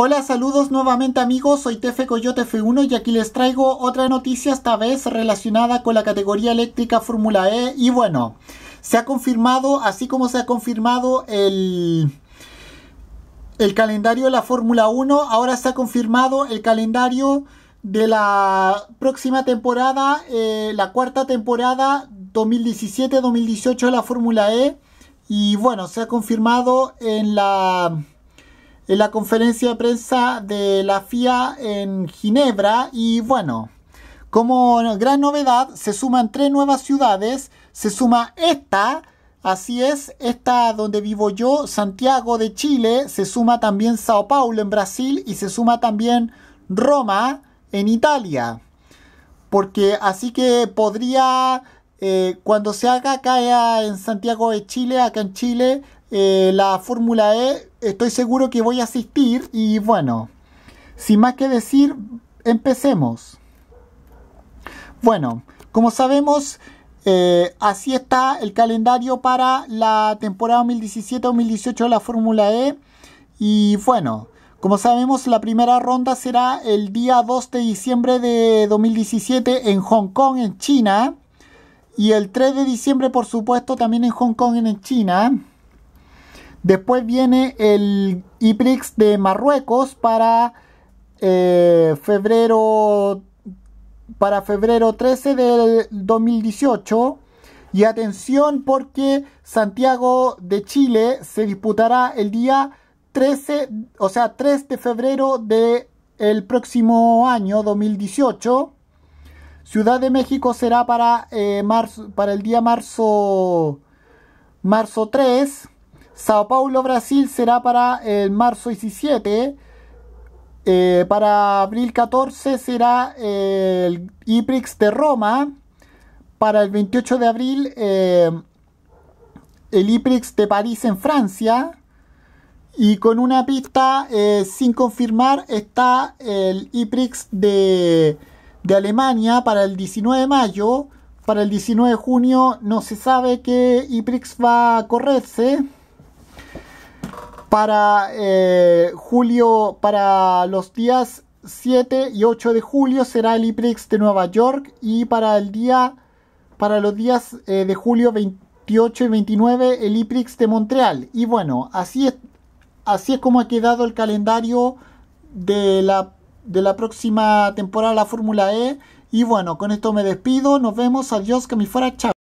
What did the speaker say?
Hola, saludos nuevamente amigos, soy Tefe Coyote F1 y aquí les traigo otra noticia esta vez relacionada con la categoría eléctrica Fórmula E y bueno, se ha confirmado, así como se ha confirmado el, el calendario de la Fórmula 1, ahora se ha confirmado el calendario de la próxima temporada, eh, la cuarta temporada 2017-2018 de la Fórmula E y bueno, se ha confirmado en la en la conferencia de prensa de la FIA en Ginebra y bueno, como gran novedad se suman tres nuevas ciudades, se suma esta, así es, esta donde vivo yo, Santiago de Chile, se suma también Sao Paulo en Brasil y se suma también Roma en Italia. Porque así que podría, eh, cuando se haga acá en Santiago de Chile, acá en Chile, eh, la Fórmula E, estoy seguro que voy a asistir y bueno, sin más que decir, empecemos. Bueno, como sabemos, eh, así está el calendario para la temporada 2017-2018 de la Fórmula E. Y bueno, como sabemos, la primera ronda será el día 2 de diciembre de 2017 en Hong Kong, en China. Y el 3 de diciembre, por supuesto, también en Hong Kong, en China. Después viene el IPRIX de Marruecos para eh, febrero 13 del 2018. Y atención porque Santiago de Chile se disputará el día 13, o sea, 3 de febrero del próximo año 2018. Ciudad de México será para, eh, el día marzo, marzo 3. Sao Paulo, Brasil será para el marzo 17. Eh, para abril 14 será el IPRIX de Roma. Para el 28 de abril eh, el IPRIX de París en Francia. Y con una pista eh, sin confirmar está el IPRIX de, de Alemania para el 19 de mayo. Para el 19 de junio no se sabe qué IPRIX va a correrse. Para eh, julio, para los días 7 y 8 de julio será el Iprix de Nueva York y para el día, para los días eh, de julio 28 y 29 el Iprix de Montreal. Y bueno, así es, así es como ha quedado el calendario de la, de la próxima temporada de la Fórmula E. Y bueno, con esto me despido, nos vemos, adiós, que me fuera, chao.